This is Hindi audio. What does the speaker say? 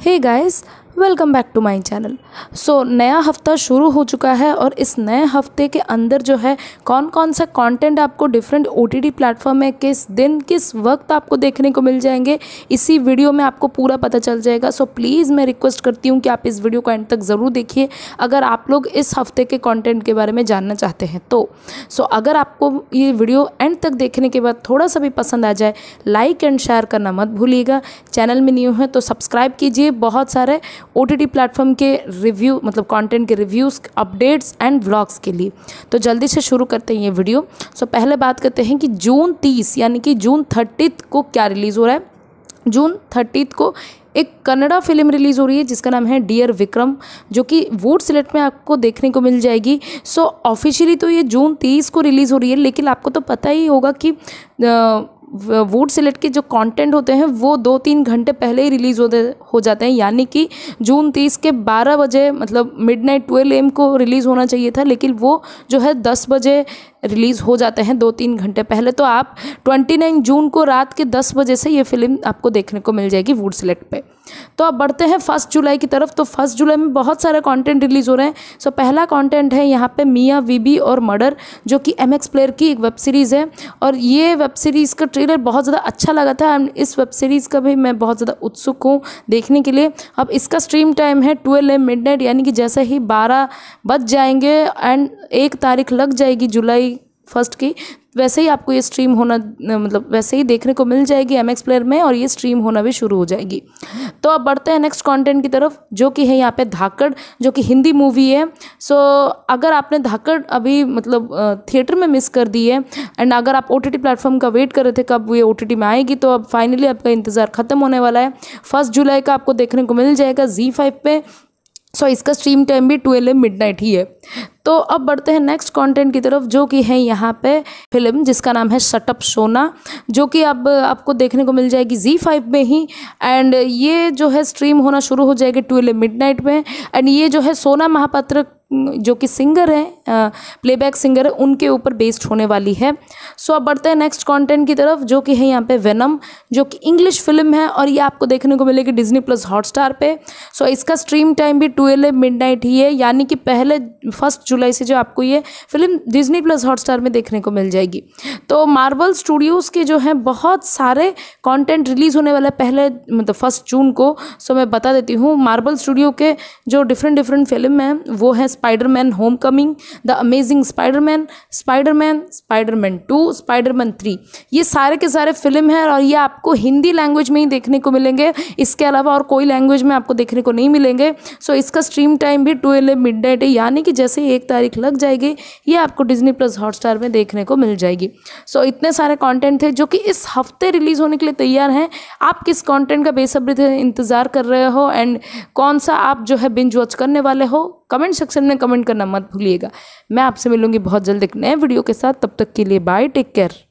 Hey guys, welcome back to my channel so नया हफ्ता शुरू हो चुका है और इस नए हफ्ते के अंदर जो है कौन कौन सा कंटेंट आपको डिफरेंट ओ टी प्लेटफॉर्म में किस दिन किस वक्त आपको देखने को मिल जाएंगे इसी वीडियो में आपको पूरा पता चल जाएगा सो so, प्लीज़ मैं रिक्वेस्ट करती हूँ कि आप इस वीडियो को एंड तक ज़रूर देखिए अगर आप लोग इस हफ्ते के कॉन्टेंट के बारे में जानना चाहते हैं तो सो so, अगर आपको ये वीडियो एंड तक देखने के बाद थोड़ा सा भी पसंद आ जाए लाइक एंड शेयर करना मत भूलिएगा चैनल में न्यू है तो सब्सक्राइब कीजिए बहुत सारे ओ टी टी प्लेटफॉर्म के रिव्यू मतलब कॉन्टेंट के रिव्यूज़ अपडेट्स एंड ब्लॉग्स के लिए तो जल्दी से शुरू करते हैं ये वीडियो सो पहले बात करते हैं कि जून तीस यानी कि जून थर्टीथ को क्या रिलीज़ हो रहा है जून थर्टीथ को एक कन्नड़ा फिल्म रिलीज़ हो रही है जिसका नाम है डियर विक्रम जो कि वोट सिलेक्ट में आपको देखने को मिल जाएगी सो so, ऑफिशियली तो ये जून तीस को रिलीज़ हो रही है लेकिन आपको तो पता ही होगा कि वोट से के जो कंटेंट होते हैं वो दो तीन घंटे पहले ही रिलीज़ होते हो जाते हैं यानी कि जून तीस के बारह बजे मतलब मिड नाइट ट्वेल्व एम को रिलीज़ होना चाहिए था लेकिन वो जो है दस बजे रिलीज़ हो जाते हैं दो तीन घंटे पहले तो आप ट्वेंटी नाइन जून को रात के दस बजे से ये फिल्म आपको देखने को मिल जाएगी वुड सिलेक्ट पर तो अब बढ़ते हैं फर्स्ट जुलाई की तरफ तो फर्स्ट जुलाई में बहुत सारे कंटेंट रिलीज़ हो रहे हैं सो पहला कंटेंट है यहाँ पे मियाँ वीबी और मर्डर जो कि एम एक्स प्लेयर की एक वेब सीरीज़ है और ये वेब सीरीज़ का ट्रेलर बहुत ज़्यादा अच्छा लगा था एंड इस वेब सीरीज़ का भी मैं बहुत ज़्यादा उत्सुक हूँ देखने के लिए अब इसका स्ट्रीम टाइम है ट्वेल्व एम मिड यानी कि जैसे ही बारह बज जाएंगे एंड एक तारीख लग जाएगी जुलाई फर्स्ट की वैसे ही आपको ये स्ट्रीम होना मतलब वैसे ही देखने को मिल जाएगी एम एक्स प्लेयर में और ये स्ट्रीम होना भी शुरू हो जाएगी तो अब बढ़ते हैं नेक्स्ट कंटेंट की तरफ जो कि है यहाँ पे धाकड़ जो कि हिंदी मूवी है सो so, अगर आपने धाकड़ अभी मतलब थिएटर में मिस कर दी है एंड अगर आप ओ टी प्लेटफॉर्म का वेट कर रहे थे कब ये ओ में आएगी तो अब फाइनली आपका इंतज़ार ख़त्म होने वाला है फर्स्ट जुलाई का आपको देखने को मिल जाएगा जी फाइव पे सो so, इसका स्ट्रीम टाइम भी ट्वेल्व मिड ही है तो अब बढ़ते हैं नेक्स्ट कंटेंट की तरफ जो कि है यहाँ पे फिल्म जिसका नाम है सटअप सोना जो कि अब आपको देखने को मिल जाएगी जी फाइव में ही एंड ये जो है स्ट्रीम होना शुरू हो जाएगी ट्वेल्व मिडनाइट में एंड ये जो है सोना महापात्र जो कि सिंगर हैं प्लेबैक सिंगर है उनके ऊपर बेस्ड होने वाली है सो अब बढ़ते हैं नेक्स्ट कंटेंट की तरफ जो कि है यहाँ पे वेनम जो कि इंग्लिश फिल्म है और ये आपको देखने को मिलेगी डिज्नी प्लस हॉटस्टार पे सो इसका स्ट्रीम टाइम भी ट्वेल्व मिड ही है यानी कि पहले फर्स्ट जुलाई से जो आपको ये फिल्म डिजनी प्लस हॉटस्टार में देखने को मिल जाएगी तो मार्बल स्टूडियोज़ के जो हैं बहुत सारे कॉन्टेंट रिलीज़ होने वाला है पहले मतलब फर्स्ट जून को सो मैं बता देती हूँ मार्बल स्टूडियो के जो डिफरेंट डिफरेंट फिल्म हैं वो है Spiderman homecoming the amazing spider man man spider Spiderman two Spiderman three ये सारे के सारे फिल्म हैं और ये आपको हिंदी लैंग्वेज में ही देखने को मिलेंगे इसके अलावा और कोई लैंग्वेज में आपको देखने को नहीं मिलेंगे सो इसका स्ट्रीम टाइम भी two L A midnight है यानी कि जैसे एक तारीख लग जाएगी ये आपको डिजनी प्लस हॉटस्टार में देखने को मिल जाएगी सो so, इतने सारे कॉन्टेंट थे जो कि इस हफ्ते रिलीज़ होने के लिए तैयार हैं आप किस कॉन्टेंट का बेसब्री से इंतज़ार कर रहे हो एंड कौन सा आप जो है बिंज वॉच करने वाले हो कमेंट सेक्शन में कमेंट करना मत भूलिएगा मैं आपसे मिलूंगी बहुत जल्द एक नए वीडियो के साथ तब तक के लिए बाय टेक केयर